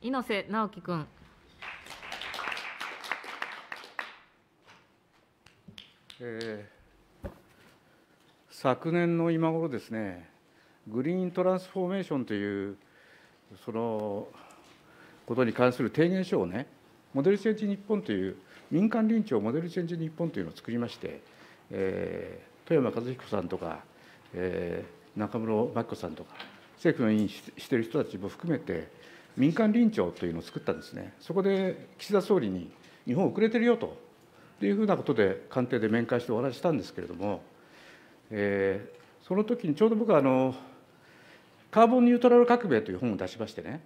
猪瀬直樹君。えー、昨年の今頃ですね、グリーントランスフォーメーションというそのことに関する提言書をね、モデルチェンジ日本という民間臨調モデルチェンジ日本というのを作りまして、えー、富山和彦さんとか、えー、中室真紀子さんとか政府の委員してる人たちも含めて民間臨調というのを作ったんですね、そこで岸田総理に、日本遅れてるよというふうなことで、官邸で面会してお話したんですけれども、えー、その時にちょうど僕はあの、カーボンニュートラル革命という本を出しましてね、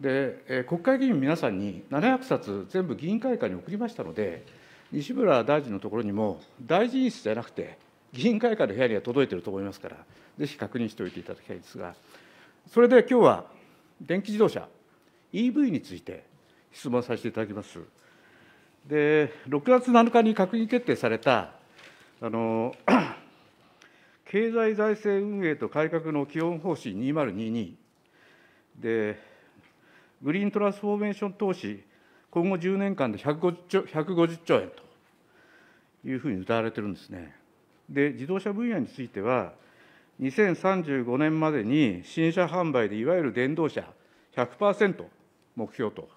でえー、国会議員皆さんに700冊全部議員会館に送りましたので、西村大臣のところにも、大臣室じゃなくて、議員会館の部屋には届いていると思いますから、ぜひ確認しておいていただきたいんですが、それで今日は電気自動車、EV について質問させていただきます。で6月7日に閣議決定されたあの 経済財政運営と改革の基本方針2022でグリーントランスフォーメーション投資今後10年間で150兆 ,150 兆円というふうに謳われてるんですね。で自動車分野については2035年までに新車販売でいわゆる電動車100%目標と、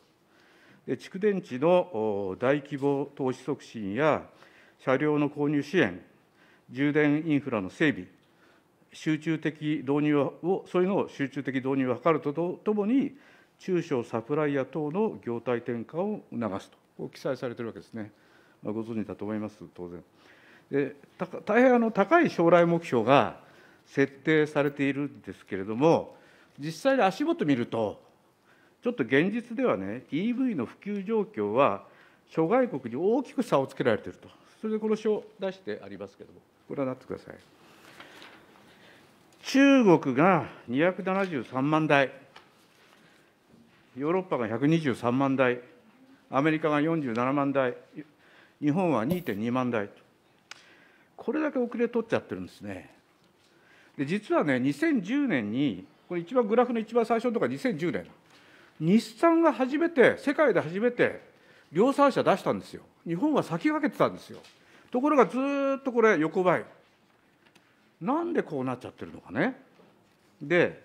で蓄電池の大規模投資促進や車両の購入支援、充電インフラの整備、集中的導入を、そういうのを集中的導入を図るとともに、中小サプライヤー等の業態転換を促すと、こう記載されているわけですね。まあ、ご存知だと思います、当然。で大変あの高い将来目標が設定されているんですけれども、実際に足元見ると、ちょっと現実ではね EV の普及状況は諸外国に大きく差をつけられているとそれでこの書を出してありますけどもご覧になってください中国が273万台ヨーロッパが123万台アメリカが47万台日本は2.2万台これだけ遅れ取っちゃってるんですねで実はね2010年にこれ一番グラフの一番最初のところは2010年日産が初めて世界で初めて量産車出したんですよ日本は先駆けてたんですよところがずっとこれ横ばいなんでこうなっちゃってるのかねで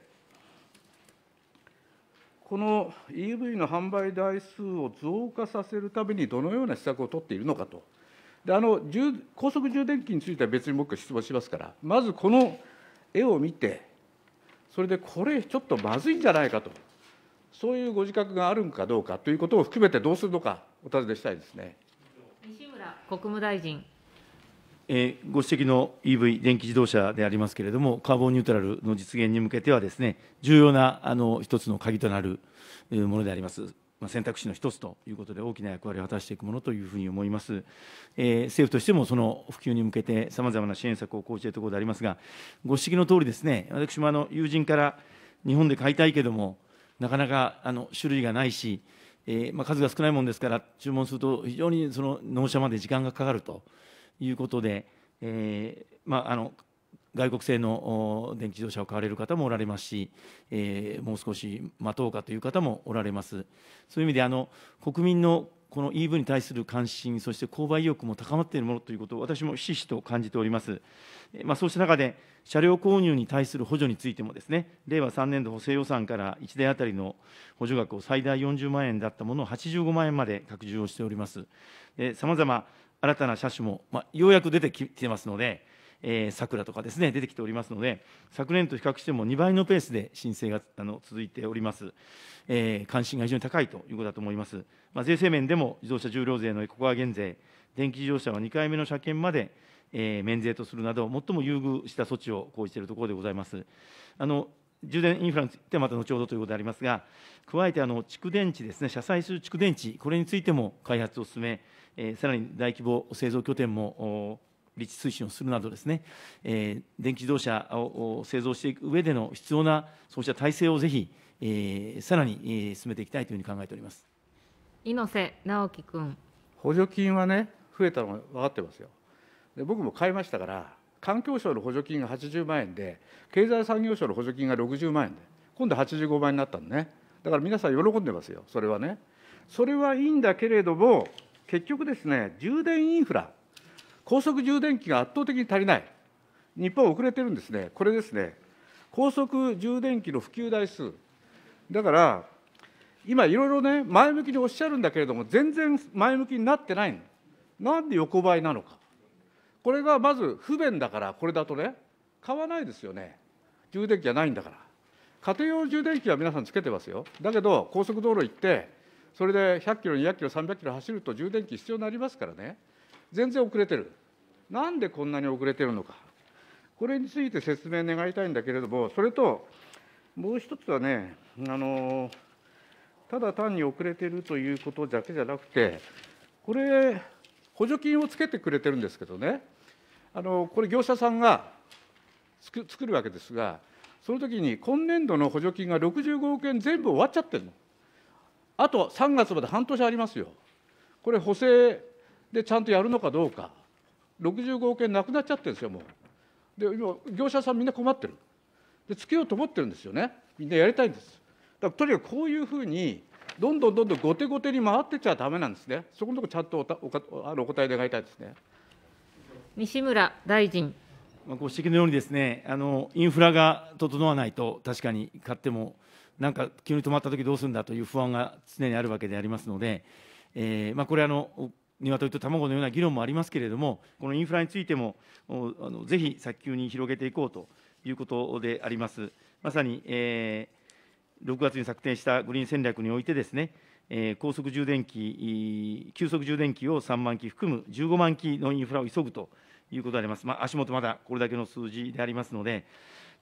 この EV の販売台数を増加させるためにどのような施策を取っているのかとであの高速充電器については別にもう一回質問しますからまずこの絵を見てそれでこれちょっとまずいんじゃないかとそういうご自覚があるのかどうかということを含めてどうするのか、お尋ねしたいですね西村国務大臣。えー、ご指摘の EV、電気自動車でありますけれども、カーボンニュートラルの実現に向けてはです、ね、重要なあの一つの鍵となるものであります。まあ、選択肢の一つということで、大きな役割を果たしていくものというふうに思います。えー、政府としても、その普及に向けて、さまざまな支援策を講じているところでありますが、ご指摘の通りですね、私もあの友人から、日本で買いたいけども、なかなかあの種類がないし、えーまあ、数が少ないもんですから注文すると非常にその納車まで時間がかかるということで、えーまあ、あの外国製の電気自動車を買われる方もおられますし、えー、もう少し待とうかという方もおられます。そういう意味であの国民のこの EV に対する関心、そして購買意欲も高まっているものということを、私もひしひしと感じております。まあ、そうした中で、車両購入に対する補助についてもですね、令和3年度補正予算から1台当たりの補助額を最大40万円だったものを85万円まで拡充をしております。さまざま新たな車種も、まあ、ようやく出てきてますので、えー、桜とかですね出てきておりますので昨年と比較しても2倍のペースで申請があの続いております、えー、関心が非常に高いということだと思います、まあ、税制面でも自動車重量税のエコカー減税電気自動車は2回目の車検までえー、免税とするなど、最も優遇した措置を講じているところでございます。あの充電インフラについてはまた後ほどということでありますが、加えてあの蓄電池ですね、車載する蓄電池、これについても開発を進め、えー、さらに大規模製造拠点も立地推進をするなどですね、えー、電気自動車を製造していく上での必要なそうした体制をぜひ、えー、さらに、えー、進めていきたいというふうに考えております猪瀬直樹君。補助金はね、増えたのが分かってますよ。で僕も買いましたから、環境省の補助金が80万円で、経済産業省の補助金が60万円で、今度85万円になったんね。だから皆さん喜んでますよ、それはね。それはいいんだけれども、結局ですね、充電インフラ、高速充電器が圧倒的に足りない、日本遅れてるんですね、これですね、高速充電器の普及台数、だから、今、いろいろね、前向きにおっしゃるんだけれども、全然前向きになってないの、なんで横ばいなのか、これがまず不便だから、これだとね、買わないですよね、充電器がないんだから。家庭用充電器は皆さんつけてますよ、だけど高速道路行って、それで100キロ、200キロ、300キロ走ると充電器必要になりますからね。全然遅れてる。なんでこんなに遅れてるのか。これについて説明願いたいんだけれども、それと、もう一つはね、あのただ単に遅れてるということだけじゃなくて、これ、補助金をつけてくれてるんですけどね、あのこれ、業者さんが作作るわけですが、その時に今年度の補助金が65億円全部終わっちゃってるの。あと3月まで半年ありますよ。これ補正でちゃんとやるのかどうか、65億円なくなっちゃってるんですよ、もう。で、今、業者さん、みんな困ってる。で、つけようと思ってるんですよね、みんなやりたいんです。だからとにかくこういうふうに、どんどんどんどん後手後手に回ってちゃだめなんですね、そこのところ、ちゃんとおたおかあのお答え願いたいですね西村大臣。まご指摘のようにですねあの、インフラが整わないと、確かに買っても、なんか急に止まったときどうするんだという不安が常にあるわけでありますので、えーまあ、これあの、鶏と卵のような議論もありますけれども、このインフラについても、ぜひ早急に広げていこうということであります。まさに、えー、6月に策定したグリーン戦略においてですね、えー、高速充電器、急速充電器を3万機含む15万機のインフラを急ぐということであります。まあ、足元まだこれだけの数字でありますので、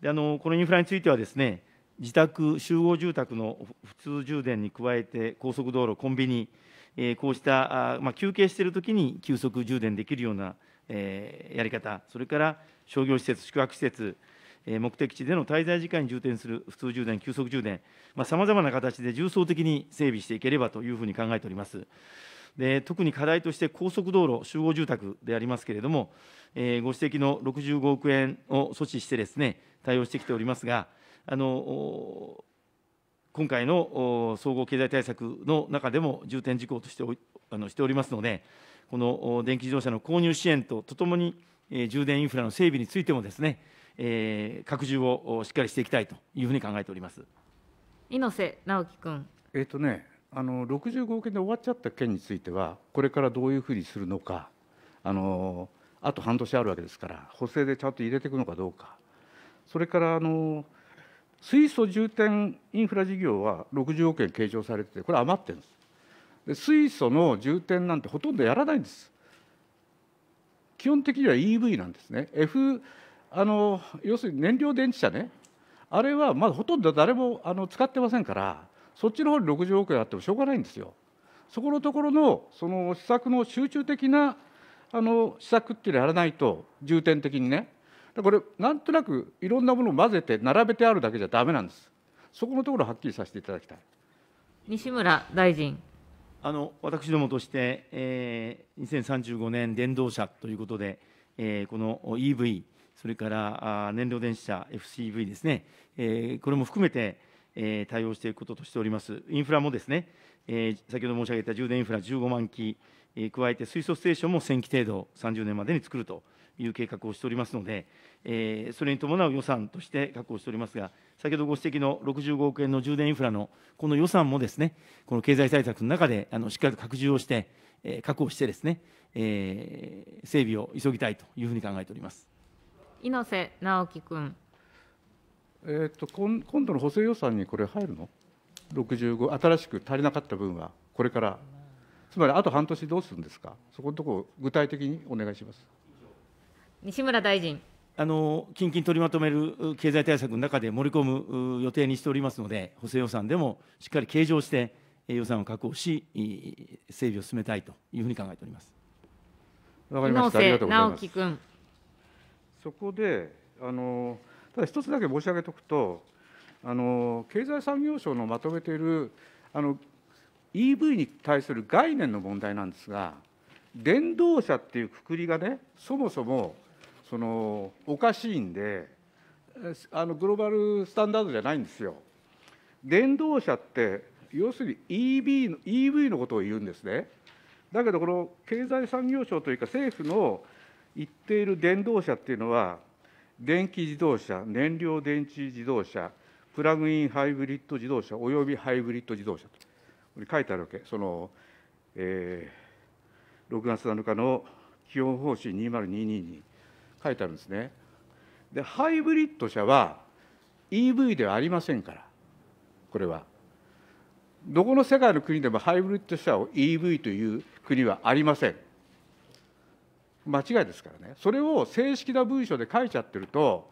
であのこのインフラについてはですね、自宅、集合住宅の普通充電に加えて、高速道路、コンビニ、こうしたまあ、休憩しているときに急速充電できるようなやり方、それから商業施設、宿泊施設、目的地での滞在時間に充填する普通充電、急速充電、さまざ、まな形で重層的に整備していければというふうに考えております。で特に課題として高速道路、集合住宅でありますけれども、えー、ご指摘の65億円を措置してですね、対応してきておりますが、あの今回の総合経済対策の中でも重点事項としておあのしておりますので、この電気自動車の購入支援とともに、えー、充電インフラの整備についてもですね、えー、拡充をしっかりしていきたいというふうに考えております猪瀬直樹君。えーとね、あの65億円で終わっちゃった件については、これからどういうふうにするのか、あのあと半年あるわけですから、補正でちゃんと入れていくのかどうか、それからあの水素充填インフラ事業は60億円計上されててこれ余ってるんですで水素の充填なんてほとんどやらないんです基本的には EV なんですね F あの要するに燃料電池車ねあれはまだほとんど誰もあの使ってませんからそっちの方に60億円あってもしょうがないんですよそこのところのその施策の集中的なあの施策っていうのをやらないと重点的にねこれなんとなくいろんなものを混ぜて並べてあるだけじゃダメなんですそこのところはっきりさせていただきたい西村大臣あの私どもとして、えー、2035年電動車ということで、えー、この EV それから燃料電池車 FCV ですね、えー、これも含めて、えー、対応していくこととしておりますインフラもですね、えー、先ほど申し上げた充電インフラ15万基加えて水素ステーションも1000基程度、30年までに作るという計画をしておりますので、えそれに伴う予算として確保しておりますが、先ほどご指摘の65億円の充電インフラのこの予算もですね、この経済対策の中であのしっかりと拡充をして、え確保してですね、え整備を急ぎたいというふうに考えております猪瀬直樹君。えーと、と今今度の補正予算にこれ入るの ?65、新しく足りなかった分は、これからつまりあと半年どうするんですか、そこのところ、具体的にお願いします西村大臣。あの近々取りまとめる経済対策の中で盛り込む予定にしておりますので、補正予算でもしっかり計上して、予算を確保し、整備を進めたいというふうに考えております。わかりました。直り君そこで、あのただ一つだけ申し上げておくと、あの経済産業省のまとめているあの EV に対する概念の問題なんですが電動車っていうくくりがねそもそもそのおかしいんであのグローバルスタンダードじゃないんですよ。電動車って要するに EV の EV のことを言うんですね。だけどこの経済産業省というか政府の言っている電動車っていうのは電気自動車燃料電池自動車プラグインハイブリッド自動車およびハイブリッド自動車と。書いてあるわけ、その、えー、6月7日の基本方針2022に書いてあるんですね。で、ハイブリッド車は EV ではありませんから、これは。どこの世界の国でもハイブリッド車を EV という国はありません。間違いですからね、それを正式な文書で書いちゃってると、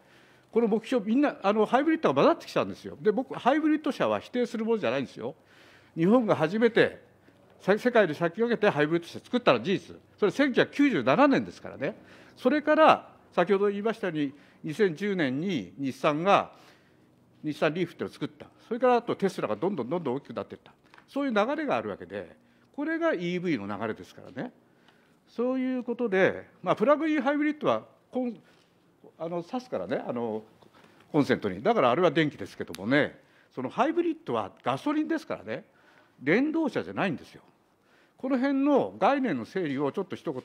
この目標、みんなあのハイブリッドが混ざってきたんですよ。で、僕、ハイブリッド車は否定するものじゃないんですよ。日本が初めて世界に先駆けてハイブリッド車作ったのは事実それ1997年ですからねそれから先ほど言いましたように2010年に日産が日産リーフっていうのを作ったそれからあとテスラがどんどんどんどん大きくなっていったそういう流れがあるわけでこれが EV の流れですからねそういうことで、まあ、プラグインハイブリッドはコあの挿すからねあのコンセントにだからあれは電気ですけどもねそのハイブリッドはガソリンですからね連動者じゃないんですよ。この辺の概念の整理をちょっと一言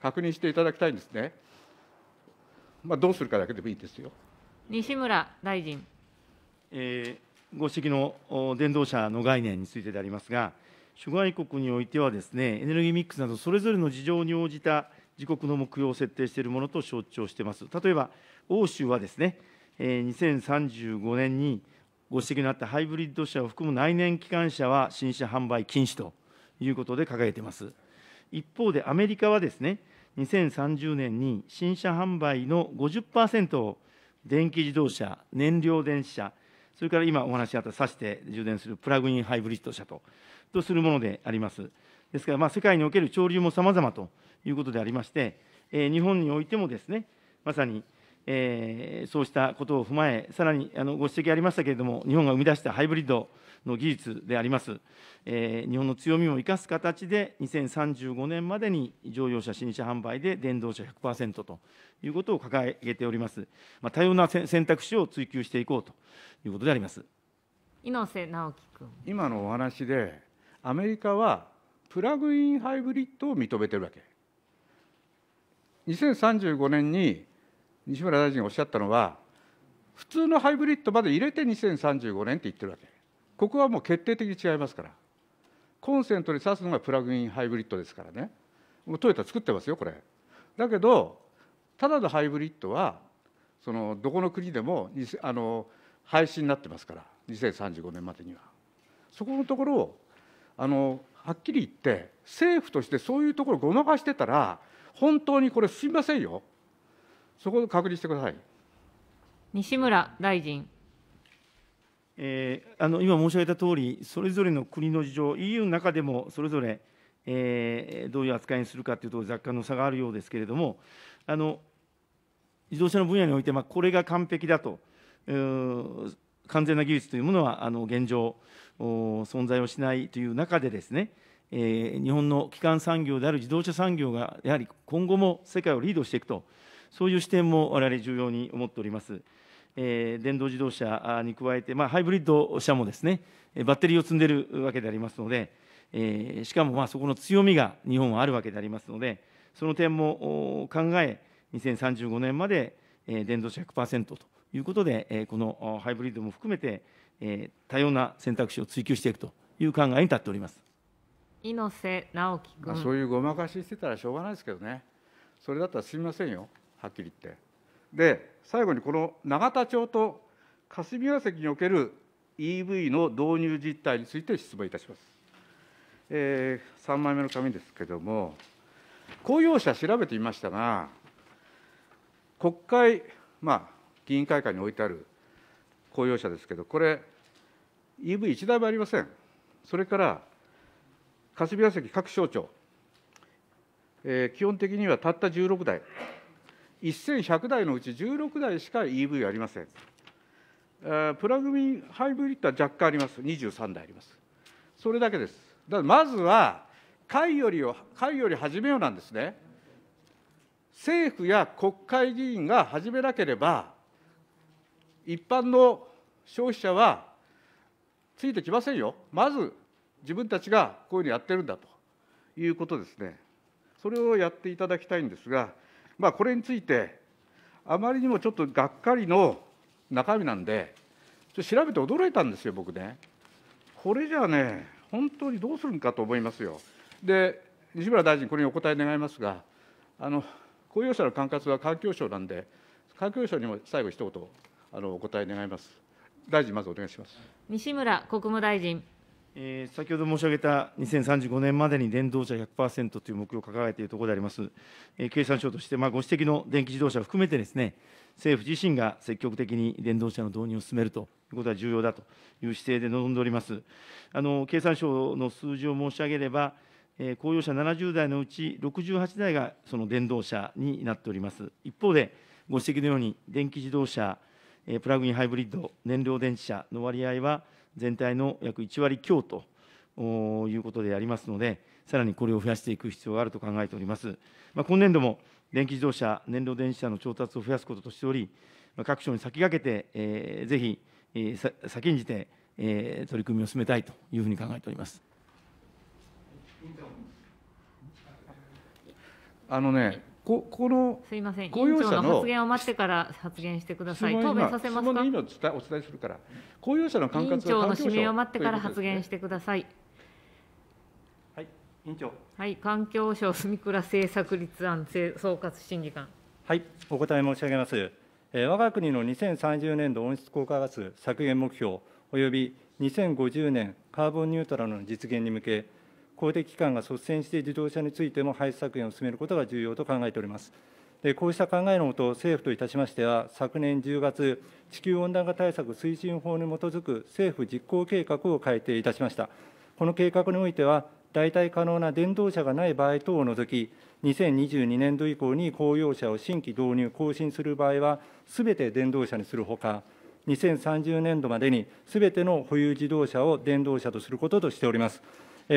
確認していただきたいんですね。まあ、どうするかだけでもいいですよ。西村大臣。えー、ご指摘の電動車の概念についてでありますが、諸外国においてはですね、エネルギーミックスなどそれぞれの事情に応じた自国の目標を設定しているものと承知をしています。例えば、欧州はですね、え2035年にご指摘のあったハイブリッド車を含む内燃機関車は新車販売禁止ということで掲げています。一方でアメリカはですね、2030年に新車販売の50%を電気自動車、燃料電池車、それから今お話しあった挿して充電するプラグインハイブリッド車ととするものであります。ですから、ま世界における潮流もさまざまということでありまして、え日本においてもですね、まさにそうしたことを踏まえ、さらにご指摘ありましたけれども、日本が生み出したハイブリッドの技術であります、日本の強みを生かす形で、2035年までに乗用車、新車販売で電動車100%ということを掲げております、まあ、多様な選択肢を追求していこうということであります猪瀬直樹君。今のお話で、アメリカはプラグインハイブリッドを認めてるわけ。2035年に西村大臣がおっしゃったのは、普通のハイブリッドまで入れて2035年って言ってるわけ、ここはもう決定的に違いますから、コンセントに挿すのがプラグインハイブリッドですからね、もうトヨタ作ってますよ、これ。だけど、ただのハイブリッドは、そのどこの国でもあの廃止になってますから、2035年までには。そこのところをあのはっきり言って政府としてそういうところをごまかしてたら本当にこれすみませんよそこを確認してください。西村大臣。えー、あの今申し上げたとおり、それぞれの国の事情、EU の中でもそれぞれ、えー、どういう扱いにするかというと、若干の差があるようですけれども、あの自動車の分野において、まあ、これが完璧だと、完全な技術というものはあの現状、存在をしないという中でですね、えー、日本の基幹産業である自動車産業が、やはり今後も世界をリードしていくと。そういう視点も我々重要に思っております。えー、電動自動車に加えて、まあ、ハイブリッド車もですね、バッテリーを積んでいるわけでありますので、えー、しかもまあそこの強みが日本はあるわけでありますので、その点も考え、2035年まで電動車100%ということで、このハイブリッドも含めて、多様な選択肢を追求していくという考えに立っております猪瀬直樹君、まあ、そういうごまかししてたらしょうがないですけどね、それだったらすみませんよ。はっきり言ってで最後にこの永田町と霞ヶ関における EV の導入実態について質問いたします、えー、3枚目の紙ですけれども公用車調べてみましたが国会まあ議員会館に置いてある公用車ですけどこれ EV1 台もありませんそれから霞ヶ関各省庁、えー、基本的にはたった16台1100台のうち16台しか EV ありません。プラグインハイブリッドは若干あります、23台あります。それだけです。だからまずは、会よりを会より始めようなんですね。政府や国会議員が始めなければ、一般の消費者はついてきませんよ、まず自分たちがこういうふうにやってるんだということですね、それをやっていただきたいんですが。まあ、これについて、あまりにもちょっとがっかりの中身なんで、ちょ調べて驚いたんですよ、僕ね。これじゃあね、本当にどうするんかと思いますよ。で、西村大臣、これにお答え願いますが、あの公用車の管轄は環境省なんで、環境省にも最後、一言あのお答え願います。大臣、まずお願いします。西村国務大臣。先ほど申し上げた2035年までに電動車100％という目標を掲げているところであります、経産省として、ご指摘の電気自動車を含めてですね、政府自身が積極的に電動車の導入を進めるということは重要だという姿勢で臨んでおります。あの経産省の数字を申し上げれば、公用車70台のうち68台がその電動車になっております。一方で、ご指摘のように、電気自動車、プラグインハイブリッド、燃料電池車の割合は、全体の約1割強ということでありますので、さらにこれを増やしていく必要があると考えております。まあ、今年度も電気自動車、燃料電池車の調達を増やすこととしており、まあ、各省に先駆けて、えー、ぜひ、えー、先んじて、えー、取り組みを進めたいというふうに考えております。あのね、ここのすみません、委員長の発言を待ってから発言してください。答弁させますか。お伝えするから、公用車の管轄委員長の指名を待ってから発言してください。はい、委員長。はい、環境省住倉政策立案総括審議官。はい、お答え申し上げます。えー、我が国の2030年度温室効果ガス削減目標および2050年カーボンニュートラルの実現に向け公的機関が率先して自動車についても廃止削減を進めることが重要と考えております。でこうした考えのもと、政府といたしましては、昨年10月、地球温暖化対策推進法に基づく政府実行計画を改定いたしました。この計画においては、代替可能な電動車がない場合等を除き、2022年度以降に公用車を新規導入・更新する場合は、すべて電動車にするほか、2030年度までにすべての保有自動車を電動車とすることとしております。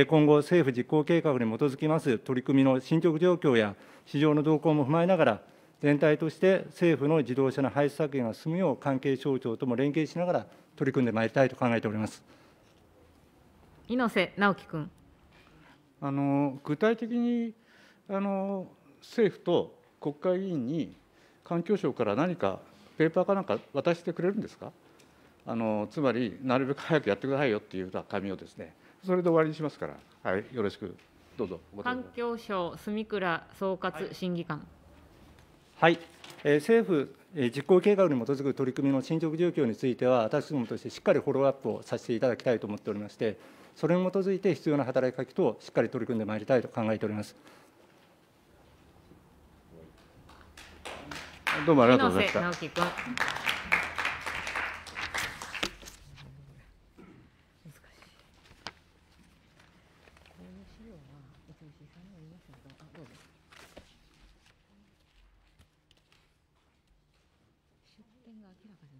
今後、政府実行計画に基づきます取り組みの進捗状況や市場の動向も踏まえながら、全体として政府の自動車の排出削減が進むよう、関係省庁とも連携しながら取り組んでまいりたいと考えております猪瀬直樹君。あの具体的にあの政府と国会議員に環境省から何かペーパーかなんか渡してくれるんですかあのつまりなるべく早くやってくださいよっていうような紙をですねそれで終わりにしますから、はい、よろしく、どうぞ。環境省住倉総括審議官。はい、えー、政府実行計画に基づく取り組みの進捗状況については、私どもとしてしっかりフォローアップをさせていただきたいと思っておりまして、それに基づいて必要な働きかけ等しっかり取り組んでまいりたいと考えております。どうもありがとうございました。石井さんの言いましたけどあどうぞ出店が明らかじゃ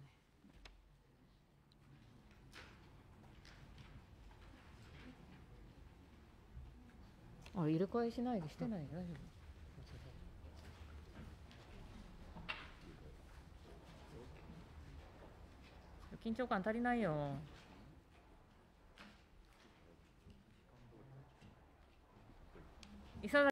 ないあ入れ替えしないでしてない大丈夫緊張感足りないよ。Gracias.